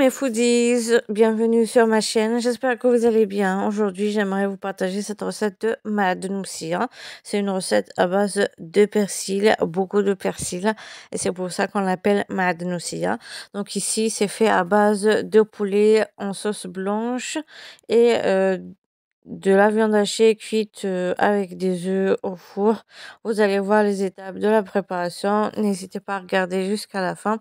mes foodies, bienvenue sur ma chaîne, j'espère que vous allez bien. Aujourd'hui j'aimerais vous partager cette recette de madnoussia. Hein. C'est une recette à base de persil, beaucoup de persil et c'est pour ça qu'on l'appelle madnoussia. Hein. Donc ici c'est fait à base de poulet en sauce blanche et euh, de la viande hachée cuite euh, avec des œufs au four. Vous allez voir les étapes de la préparation. N'hésitez pas à regarder jusqu'à la fin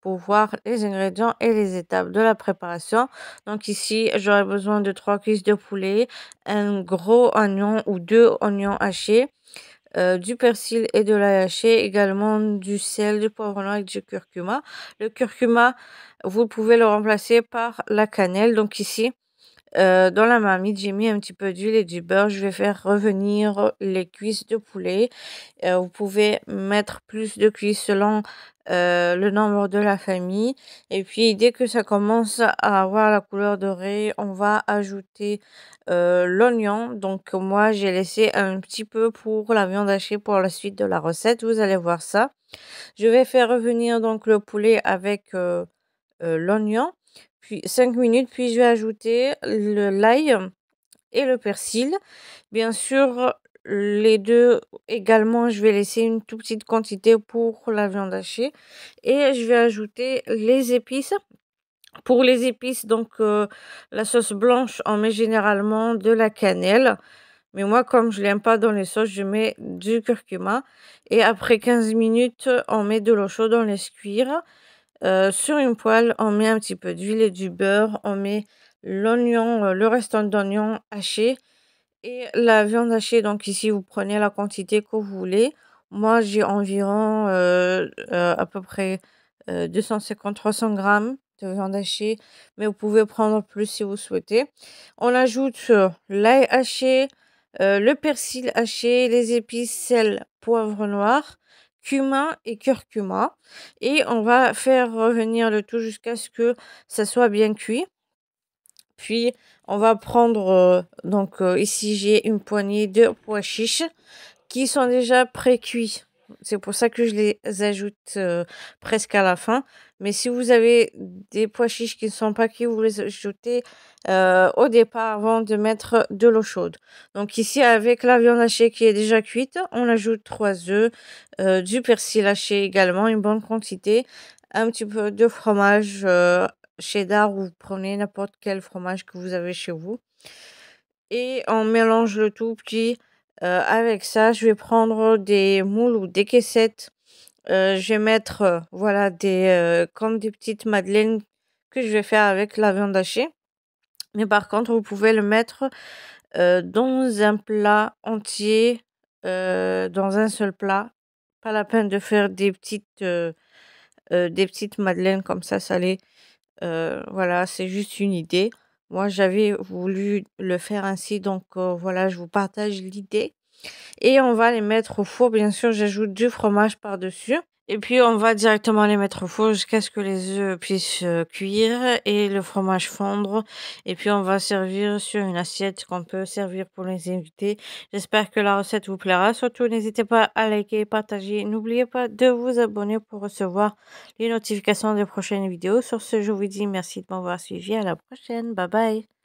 pour voir les ingrédients et les étapes de la préparation. Donc ici, j'aurai besoin de trois cuisses de poulet, un gros oignon ou deux oignons hachés. Euh, du persil et de la haché, également du sel, du poivre noir et du curcuma. Le curcuma, vous pouvez le remplacer par la cannelle. Donc ici, euh, dans la marmite, j'ai mis un petit peu d'huile et du beurre. Je vais faire revenir les cuisses de poulet. Euh, vous pouvez mettre plus de cuisses selon euh, le nombre de la famille. Et puis, dès que ça commence à avoir la couleur dorée, on va ajouter l'oignon. Donc, moi, j'ai laissé un petit peu pour la viande hachée pour la suite de la recette. Vous allez voir ça. Je vais faire revenir donc le poulet avec l'oignon puis 5 minutes, puis je vais ajouter le l'ail et le persil. Bien sûr, les deux également, je vais laisser une toute petite quantité pour la viande hachée. Et je vais ajouter les épices. Pour les épices, donc euh, la sauce blanche, on met généralement de la cannelle. Mais moi, comme je l'aime pas dans les sauces, je mets du curcuma. Et après 15 minutes, on met de l'eau chaude, dans les cuire sur une poêle, on met un petit peu d'huile et du beurre. On met l'oignon, le restant d'oignon haché et la viande hachée. Donc ici, vous prenez la quantité que vous voulez. Moi, j'ai environ à peu près 250-300 grammes de viande hachée, mais vous pouvez prendre plus si vous souhaitez. On ajoute l'ail haché, le persil haché, les épices, sel, poivre noir cumin et curcuma. Et on va faire revenir le tout jusqu'à ce que ça soit bien cuit. Puis on va prendre, euh, donc euh, ici j'ai une poignée de pois chiches qui sont déjà pré-cuits. C'est pour ça que je les ajoute presque à la fin. Mais si vous avez des pois chiches qui ne sont pas cuits, vous les ajoutez au départ avant de mettre de l'eau chaude. Donc ici, avec la viande hachée qui est déjà cuite, on ajoute trois œufs, du persil haché également, une bonne quantité, un petit peu de fromage cheddar ou vous prenez n'importe quel fromage que vous avez chez vous. Et on mélange le tout, puis euh, avec ça, je vais prendre des moules ou des caissettes. Euh, je vais mettre euh, voilà des comme des petites madeleines que je vais faire avec la viande hachée. Mais par contre, vous pouvez le mettre dans un plat entier, dans un seul plat. Pas la peine de faire des petites, des petites madeleines comme ça salées. voilà, c'est juste une idée. Moi, j'avais voulu le faire ainsi, donc voilà, je vous partage l'idée. Et on va les mettre au four. Bien sûr, j'ajoute du fromage par-dessus. Et puis, on va directement les mettre au four jusqu'à ce que les œufs puissent euh, cuire et le fromage fondre. Et puis, on va servir sur une assiette qu'on peut servir pour les invités. J'espère que la recette vous plaira. Surtout, n'hésitez pas à liker, partager. N'oubliez pas de vous abonner pour recevoir les notifications des prochaines vidéos. Sur ce, je vous dis merci de m'avoir suivi. À la prochaine. Bye bye.